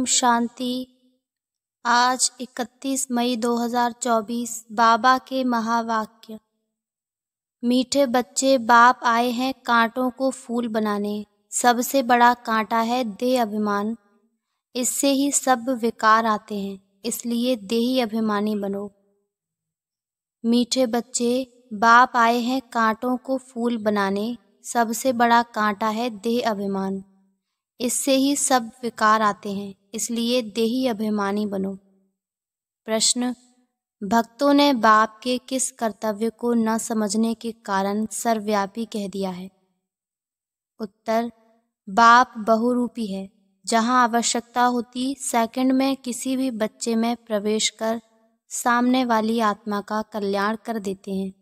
ओम शांति आज 31 मई 2024 बाबा के महावाक्य मीठे बच्चे बाप आए हैं कांटों को फूल बनाने सबसे बड़ा कांटा है देह अभिमान इससे ही सब विकार आते हैं इसलिए देही अभिमानी बनो मीठे बच्चे बाप आए हैं कांटों को फूल बनाने सबसे बड़ा कांटा है देह अभिमान इससे ही सब विकार आते हैं इसलिए देही अभिमानी बनो प्रश्न भक्तों ने बाप के किस कर्तव्य को न समझने के कारण सर्वव्यापी कह दिया है उत्तर बाप बहुरूपी है जहाँ आवश्यकता होती सेकंड में किसी भी बच्चे में प्रवेश कर सामने वाली आत्मा का कल्याण कर देते हैं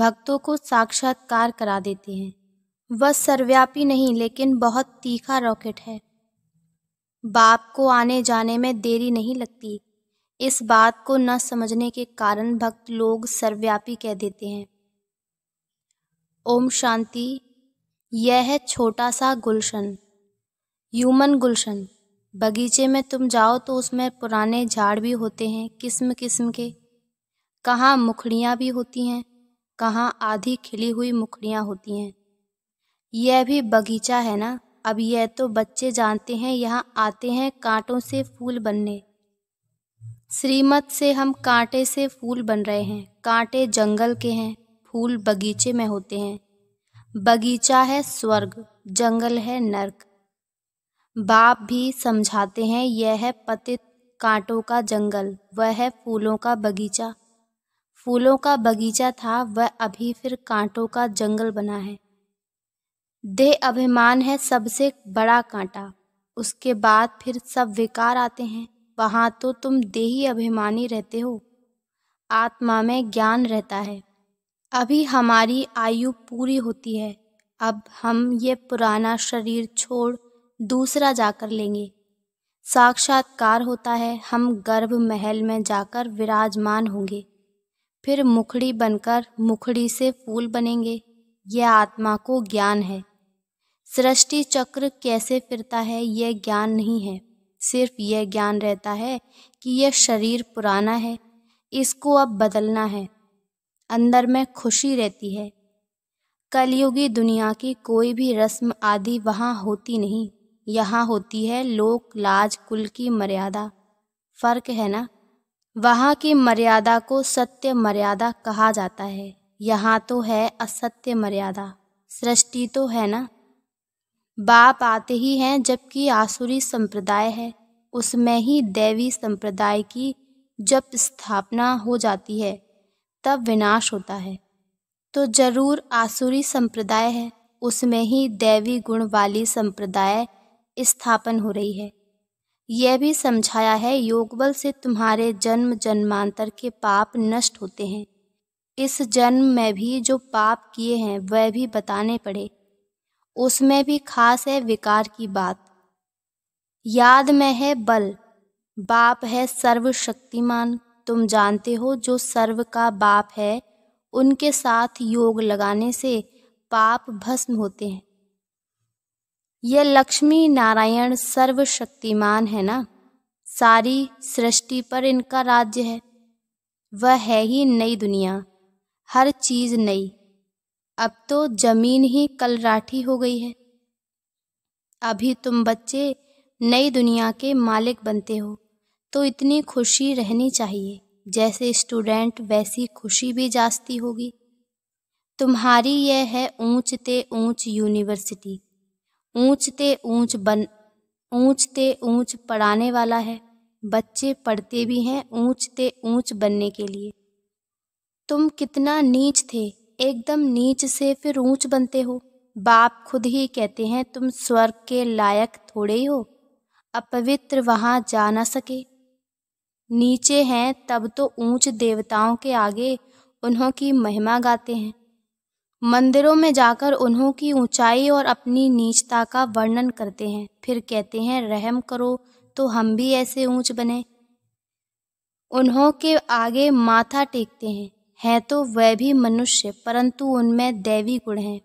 भक्तों को साक्षात्कार करा देते हैं वह सर्वव्यापी नहीं लेकिन बहुत तीखा रॉकेट है बाप को आने जाने में देरी नहीं लगती इस बात को न समझने के कारण भक्त लोग सर्वव्यापी कह देते हैं ओम शांति यह है छोटा सा गुलशन ह्यूमन गुलशन बगीचे में तुम जाओ तो उसमें पुराने झाड़ भी होते हैं किस्म किस्म के कहाँ मुखड़ियाँ भी होती हैं कहाँ आधी खिली हुई मुखड़ियाँ होती हैं यह भी बगीचा है ना अब यह तो बच्चे जानते हैं यहाँ आते हैं कांटों से फूल बनने श्रीमत से हम कांटे से फूल बन रहे हैं कांटे जंगल के हैं फूल बगीचे में होते हैं बगीचा है स्वर्ग जंगल है नरक बाप भी समझाते हैं यह है पतित कांटों का जंगल वह है फूलों का बगीचा फूलों का बगीचा था वह अभी फिर कांटों का जंगल बना है देह अभिमान है सबसे बड़ा कांटा उसके बाद फिर सब विकार आते हैं वहाँ तो तुम देही अभिमानी रहते हो आत्मा में ज्ञान रहता है अभी हमारी आयु पूरी होती है अब हम ये पुराना शरीर छोड़ दूसरा जाकर लेंगे साक्षात्कार होता है हम गर्भ महल में जाकर विराजमान होंगे फिर मुखड़ी बनकर मुखड़ी से फूल बनेंगे यह आत्मा को ज्ञान है सृष्टि चक्र कैसे फिरता है यह ज्ञान नहीं है सिर्फ यह ज्ञान रहता है कि यह शरीर पुराना है इसको अब बदलना है अंदर में खुशी रहती है कलयुगी दुनिया की कोई भी रस्म आदि वहाँ होती नहीं यहाँ होती है लोक लाज कुल की मर्यादा फ़र्क है ना वहाँ की मर्यादा को सत्य मर्यादा कहा जाता है यहाँ तो है असत्य मर्यादा सृष्टि तो है ना बाप आते ही हैं जबकि आसुरी संप्रदाय है उसमें ही दैवी संप्रदाय की जब स्थापना हो जाती है तब विनाश होता है तो जरूर आसुरी संप्रदाय है उसमें ही दैवी गुण वाली संप्रदाय स्थापन हो रही है यह भी समझाया है योग बल से तुम्हारे जन्म जन्मांतर के पाप नष्ट होते हैं इस जन्म में भी जो पाप किए हैं वह भी बताने पड़े उसमें भी खास है विकार की बात याद में है बल बाप है सर्वशक्तिमान तुम जानते हो जो सर्व का बाप है उनके साथ योग लगाने से पाप भस्म होते हैं यह लक्ष्मी नारायण सर्वशक्तिमान है ना सारी सृष्टि पर इनका राज्य है वह है ही नई दुनिया हर चीज़ नई अब तो जमीन ही कलराठी हो गई है अभी तुम बच्चे नई दुनिया के मालिक बनते हो तो इतनी खुशी रहनी चाहिए जैसे स्टूडेंट वैसी खुशी भी जास्ती होगी तुम्हारी यह है ऊंचते ऊंच यूनिवर्सिटी ऊंचते ऊंच बन ऊंचते ऊंच पढ़ाने वाला है बच्चे पढ़ते भी हैं ऊंचते ऊंच बनने के लिए तुम कितना नीच थे एकदम नीच से फिर ऊंच बनते हो बाप खुद ही कहते हैं तुम स्वर्ग के लायक थोड़े ही हो अपवित्र वहां जा ना सके नीचे हैं तब तो ऊंच देवताओं के आगे उन्हों की महिमा गाते हैं मंदिरों में जाकर उन्हों की ऊंचाई और अपनी नीचता का वर्णन करते हैं फिर कहते हैं रहम करो तो हम भी ऐसे ऊंच बने उन्हों के आगे माथा टेकते हैं हैं तो वह भी मनुष्य परंतु उनमें दैवी गुण हैं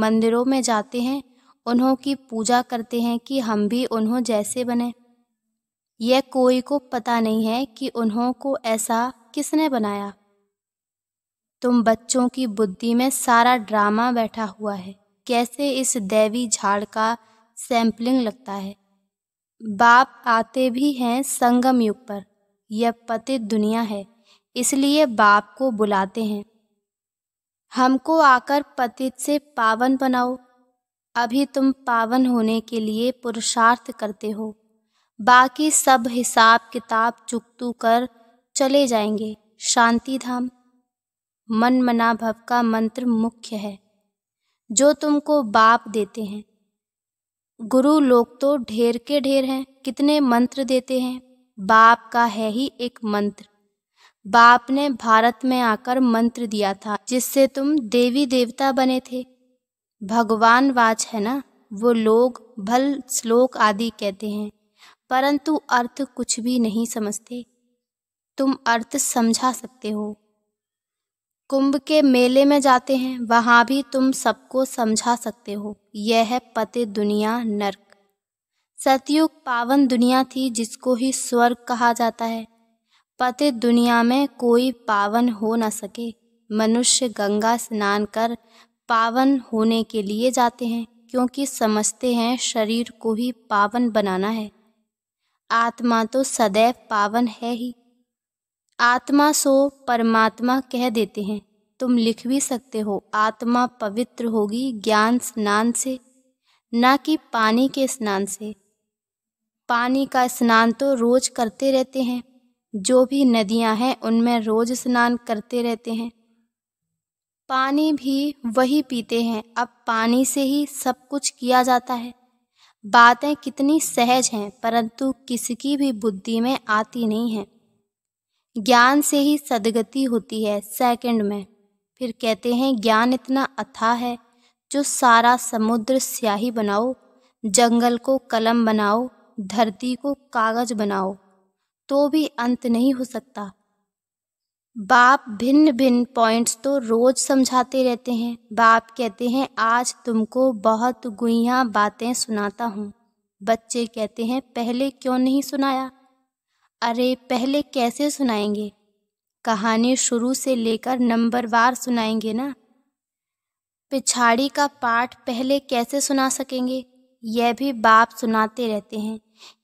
मंदिरों में जाते हैं उन्हों की पूजा करते हैं कि हम भी उन्हों जैसे बने यह कोई को पता नहीं है कि उन्हों को ऐसा किसने बनाया तुम बच्चों की बुद्धि में सारा ड्रामा बैठा हुआ है कैसे इस दैवी झाड़ का सैम्पलिंग लगता है बाप आते भी हैं संगम युग पर यह पतित दुनिया है इसलिए बाप को बुलाते हैं हमको आकर पतित से पावन बनाओ अभी तुम पावन होने के लिए पुरुषार्थ करते हो बाकी सब हिसाब किताब चुकतू कर चले जाएंगे शांति धाम मन मना भव का मंत्र मुख्य है जो तुमको बाप देते हैं गुरु लोग तो ढेर के ढेर हैं कितने मंत्र देते हैं बाप का है ही एक मंत्र बाप ने भारत में आकर मंत्र दिया था जिससे तुम देवी देवता बने थे भगवान वाच है ना वो लोग भल श्लोक आदि कहते हैं परंतु अर्थ कुछ भी नहीं समझते तुम अर्थ समझा सकते हो कुंभ के मेले में जाते हैं वहां भी तुम सबको समझा सकते हो यह है पते दुनिया नरक सतयुग पावन दुनिया थी जिसको ही स्वर्ग कहा जाता है पति दुनिया में कोई पावन हो न सके मनुष्य गंगा स्नान कर पावन होने के लिए जाते हैं क्योंकि समझते हैं शरीर को ही पावन बनाना है आत्मा तो सदैव पावन है ही आत्मा सो परमात्मा कह देते हैं तुम लिख भी सकते हो आत्मा पवित्र होगी ज्ञान स्नान से ना कि पानी के स्नान से पानी का स्नान तो रोज करते रहते हैं जो भी नदियां हैं उनमें रोज स्नान करते रहते हैं पानी भी वही पीते हैं अब पानी से ही सब कुछ किया जाता है बातें कितनी सहज हैं परंतु किसी की भी बुद्धि में आती नहीं है ज्ञान से ही सदगति होती है सेकंड में फिर कहते हैं ज्ञान इतना अथाह है जो सारा समुद्र स्याही बनाओ जंगल को कलम बनाओ धरती को कागज बनाओ तो भी अंत नहीं हो सकता बाप भिन्न भिन्न पॉइंट्स तो रोज समझाते रहते हैं बाप कहते हैं आज तुमको बहुत गुहिया बातें सुनाता हूँ बच्चे कहते हैं पहले क्यों नहीं सुनाया अरे पहले कैसे सुनाएंगे कहानी शुरू से लेकर नंबरवार सुनाएंगे ना पिछाड़ी का पाठ पहले कैसे सुना सकेंगे यह भी बाप सुनाते रहते हैं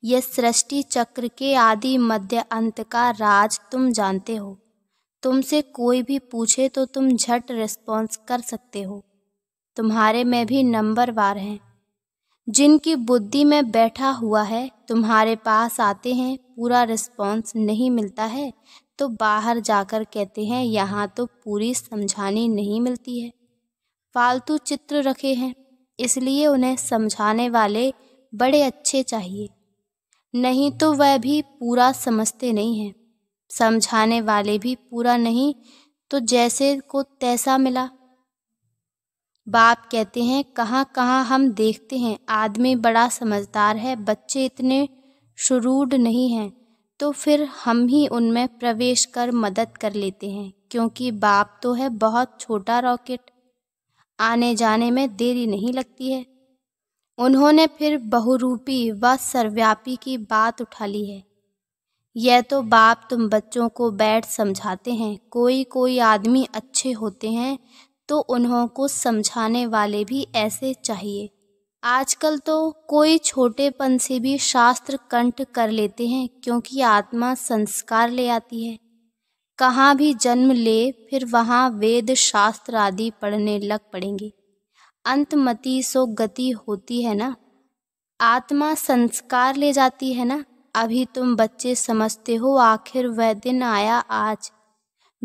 यह सृष्टि चक्र के आदि मध्य अंत का राज तुम जानते हो तुमसे कोई भी पूछे तो तुम झट रिस्पॉन्स कर सकते हो तुम्हारे में भी नंबरवार हैं जिनकी बुद्धि में बैठा हुआ है तुम्हारे पास आते हैं पूरा रिस्पॉन्स नहीं मिलता है तो बाहर जाकर कहते हैं यहाँ तो पूरी समझानी नहीं मिलती है फालतू चित्र रखे हैं इसलिए उन्हें समझाने वाले बड़े अच्छे चाहिए नहीं तो वह भी पूरा समझते नहीं हैं समझाने वाले भी पूरा नहीं तो जैसे को तैसा मिला बाप कहते हैं कहाँ कहाँ हम देखते हैं आदमी बड़ा समझदार है बच्चे इतने शुरूड नहीं हैं तो फिर हम ही उनमें प्रवेश कर मदद कर लेते हैं क्योंकि बाप तो है बहुत छोटा रॉकेट आने जाने में देरी नहीं लगती है उन्होंने फिर बहुरूपी व सर्वव्यापी की बात उठा ली है यह तो बाप तुम बच्चों को बैठ समझाते हैं कोई कोई आदमी अच्छे होते हैं तो उन्हों को समझाने वाले भी ऐसे चाहिए आजकल तो कोई छोटेपन से भी शास्त्र कंठ कर लेते हैं क्योंकि आत्मा संस्कार ले आती है कहाँ भी जन्म ले फिर वहाँ वेद शास्त्र आदि पढ़ने लग पड़ेंगे अंतमति सो गति होती है ना आत्मा संस्कार ले जाती है ना अभी तुम बच्चे समझते हो आखिर वह दिन आया आज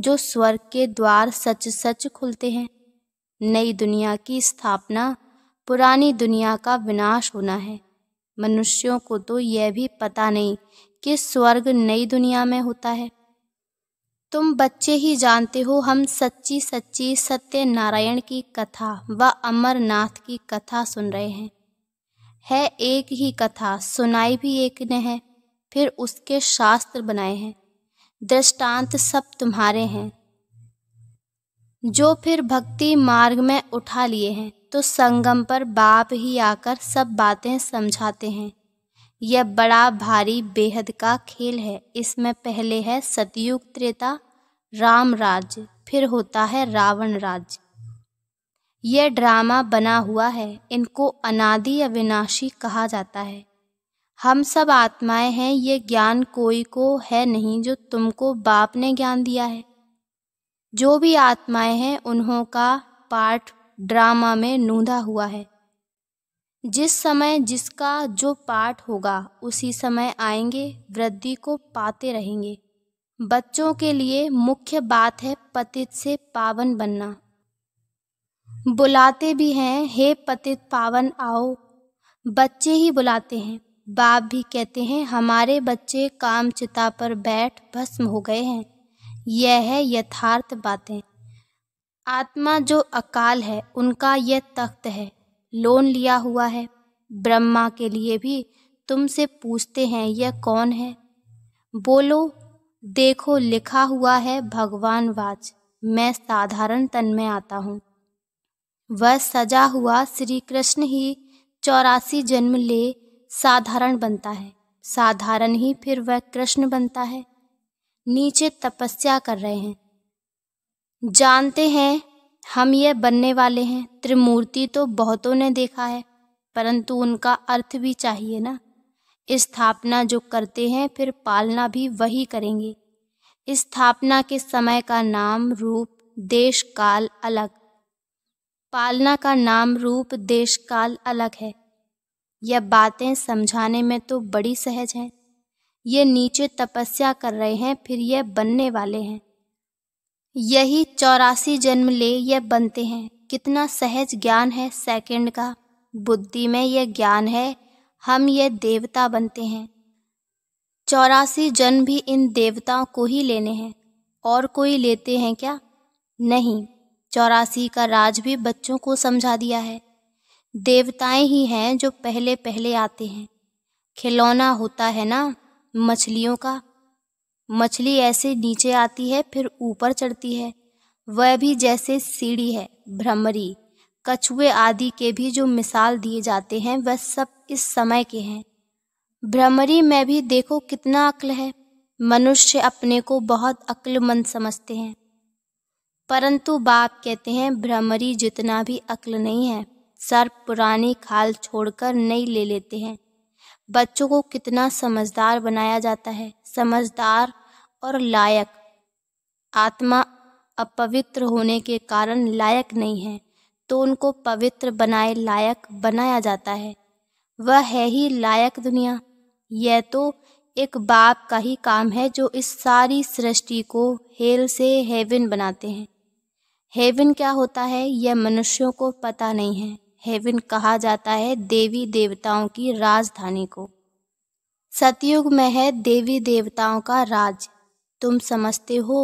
जो स्वर्ग के द्वार सच सच खुलते हैं नई दुनिया की स्थापना पुरानी दुनिया का विनाश होना है मनुष्यों को तो यह भी पता नहीं कि स्वर्ग नई दुनिया में होता है तुम बच्चे ही जानते हो हम सच्ची सच्ची सत्यनारायण की कथा व अमरनाथ की कथा सुन रहे हैं है एक ही कथा सुनाई भी एक ने है फिर उसके शास्त्र बनाए हैं दृष्टांत सब तुम्हारे हैं जो फिर भक्ति मार्ग में उठा लिए हैं तो संगम पर बाप ही आकर सब बातें समझाते हैं यह बड़ा भारी बेहद का खेल है इसमें पहले है सतयुग त्रेता राम राज्य फिर होता है रावण राज्य यह ड्रामा बना हुआ है इनको अनादि अविनाशी कहा जाता है हम सब आत्माएं हैं ये ज्ञान कोई को है नहीं जो तुमको बाप ने ज्ञान दिया है जो भी आत्माएं हैं उन्हों का पाठ ड्रामा में नूंधा हुआ है जिस समय जिसका जो पाठ होगा उसी समय आएंगे वृद्धि को पाते रहेंगे बच्चों के लिए मुख्य बात है पतित से पावन बनना बुलाते भी हैं हे पतित पावन आओ बच्चे ही बुलाते हैं बाप भी कहते हैं हमारे बच्चे काम चिता पर बैठ भस्म हो गए हैं यह है यथार्थ बातें आत्मा जो अकाल है उनका यह तख्त है लोन लिया हुआ है ब्रह्मा के लिए भी तुमसे पूछते हैं यह कौन है बोलो देखो लिखा हुआ है भगवान वाच मैं साधारण तन में आता हूँ वह सजा हुआ श्री कृष्ण ही चौरासी जन्म ले साधारण बनता है साधारण ही फिर वह कृष्ण बनता है नीचे तपस्या कर रहे हैं जानते हैं हम यह बनने वाले हैं त्रिमूर्ति तो बहुतों ने देखा है परंतु उनका अर्थ भी चाहिए ना स्थापना जो करते हैं फिर पालना भी वही करेंगे इस स्थापना के समय का नाम रूप देश काल अलग पालना का नाम रूप देश काल अलग है यह बातें समझाने में तो बड़ी सहज हैं ये नीचे तपस्या कर रहे हैं फिर यह बनने वाले हैं यही चौरासी जन्म ले यह बनते हैं कितना सहज ज्ञान है सेकंड का बुद्धि में यह ज्ञान है हम ये देवता बनते हैं चौरासी जन्म भी इन देवताओं को ही लेने हैं और कोई लेते हैं क्या नहीं चौरासी का राज भी बच्चों को समझा दिया है देवताएं ही हैं जो पहले पहले आते हैं खिलौना होता है ना मछलियों का मछली ऐसे नीचे आती है फिर ऊपर चढ़ती है वह भी जैसे सीढ़ी है भ्रमरी कछुए आदि के भी जो मिसाल दिए जाते हैं वह सब इस समय के हैं भ्रमरी में भी देखो कितना अक्ल है मनुष्य अपने को बहुत अक्लमंद समझते हैं परंतु बाप कहते हैं भ्रमरी जितना भी अक्ल नहीं है सर पुरानी खाल छोड़कर नई ले लेते हैं बच्चों को कितना समझदार बनाया जाता है समझदार और लायक आत्मा अपवित्र होने के कारण लायक नहीं है तो उनको पवित्र बनाए लायक बनाया जाता है वह है ही लायक दुनिया यह तो एक बाप का ही काम है जो इस सारी सृष्टि को हेल से हेविन बनाते हैं हेविन क्या होता है यह मनुष्यों को पता नहीं है हेविन कहा जाता है देवी देवताओं की राजधानी को सतयुग में है देवी देवताओं का राज्य तुम समझते हो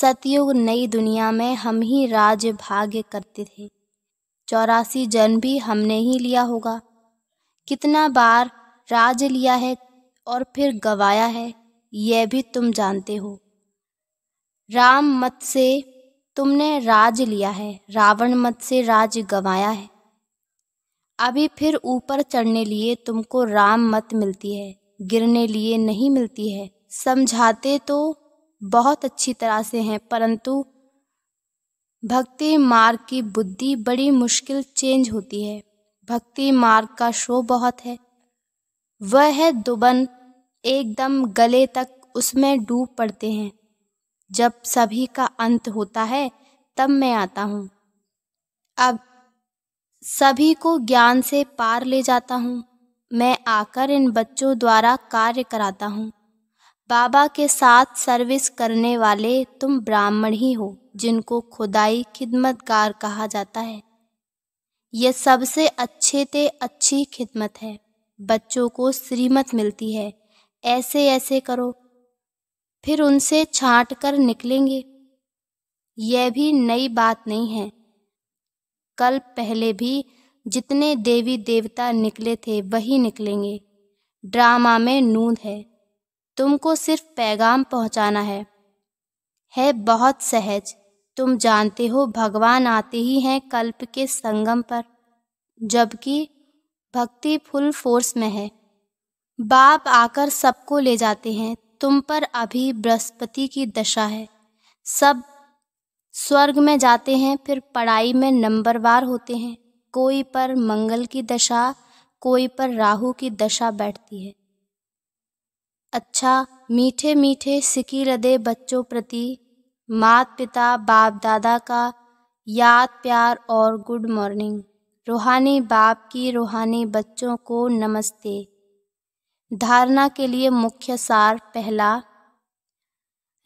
सतयुग नई दुनिया में हम ही राज भाग्य करते थे चौरासी जन्म भी हमने ही लिया होगा कितना बार राज लिया है और फिर गवाया है यह भी तुम जानते हो राम मत से तुमने राज लिया है रावण मत से राज गवाया है अभी फिर ऊपर चढ़ने लिए तुमको राम मत मिलती है गिरने लिए नहीं मिलती है समझाते तो बहुत अच्छी तरह से हैं परंतु भक्ति मार्ग की बुद्धि बड़ी मुश्किल चेंज होती है भक्ति मार्ग का शो बहुत है वह है दुबन एकदम गले तक उसमें डूब पड़ते हैं जब सभी का अंत होता है तब मैं आता हूँ अब सभी को ज्ञान से पार ले जाता हूँ मैं आकर इन बच्चों द्वारा कार्य कराता हूँ बाबा के साथ सर्विस करने वाले तुम ब्राह्मण ही हो जिनको खुदाई खिदमतगार कहा जाता है ये सबसे अच्छे ते अच्छी खिदमत है बच्चों को श्रीमत मिलती है ऐसे ऐसे करो फिर उनसे छांट कर निकलेंगे यह भी नई बात नहीं है कल पहले भी जितने देवी देवता निकले थे वही निकलेंगे ड्रामा में नूंद है तुमको सिर्फ पैगाम पहुंचाना है है बहुत सहज तुम जानते हो भगवान आते ही हैं कल्प के संगम पर जबकि भक्ति फुल फोर्स में है बाप आकर सबको ले जाते हैं तुम पर अभी बृहस्पति की दशा है सब स्वर्ग में जाते हैं फिर पढ़ाई में नंबरवार होते हैं कोई पर मंगल की दशा कोई पर राहु की दशा बैठती है अच्छा मीठे मीठे सिकी लदे बच्चों प्रति मात पिता बाप दादा का याद प्यार और गुड मॉर्निंग रूहानी बाप की रूहानी बच्चों को नमस्ते धारणा के लिए मुख्य सार पहला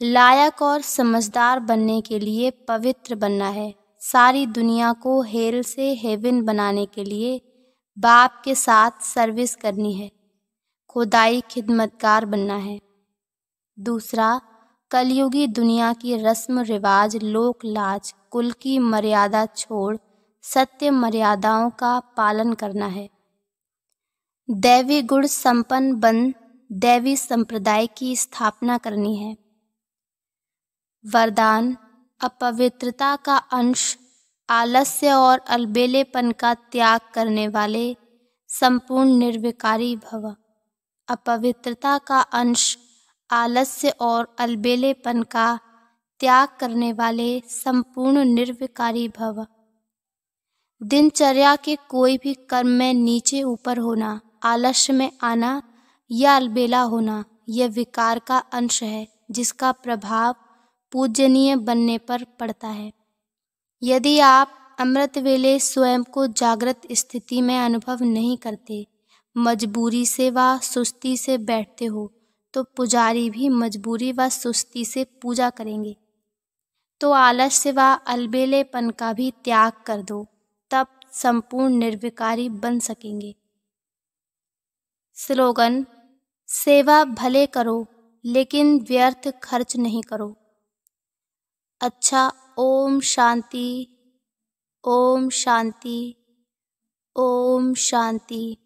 लायक और समझदार बनने के लिए पवित्र बनना है सारी दुनिया को हेल से हेविन बनाने के लिए बाप के साथ सर्विस करनी है खुदाई खिदमतकार बनना है दूसरा कलयुगी दुनिया की रस्म रिवाज लोक लाज कुल की मर्यादा छोड़ सत्य मर्यादाओं का पालन करना है दैवी गुण संपन्न बन दैवी संप्रदाय की स्थापना करनी है वरदान अपवित्रता का अंश आलस्य और अलबेलेपन का त्याग करने वाले संपूर्ण निर्विकारी भव अपवित्रता का अंश आलस्य और अलबेलेपन का त्याग करने वाले संपूर्ण निर्विकारी भव दिनचर्या के कोई भी कर्म में नीचे ऊपर होना आलस्य में आना या अलबेला होना यह विकार का अंश है जिसका प्रभाव पूजनीय बनने पर पड़ता है यदि आप अमृत वेले स्वयं को जागृत स्थिति में अनुभव नहीं करते मजबूरी से व सुस्ती से बैठते हो तो पुजारी भी मजबूरी व सुस्ती से पूजा करेंगे तो आलस से व अलबेलेपन का भी त्याग कर दो तब संपूर्ण निर्विकारी बन सकेंगे स्लोगन सेवा भले करो लेकिन व्यर्थ खर्च नहीं करो अच्छा ओम शांति ओम शांति ओम शांति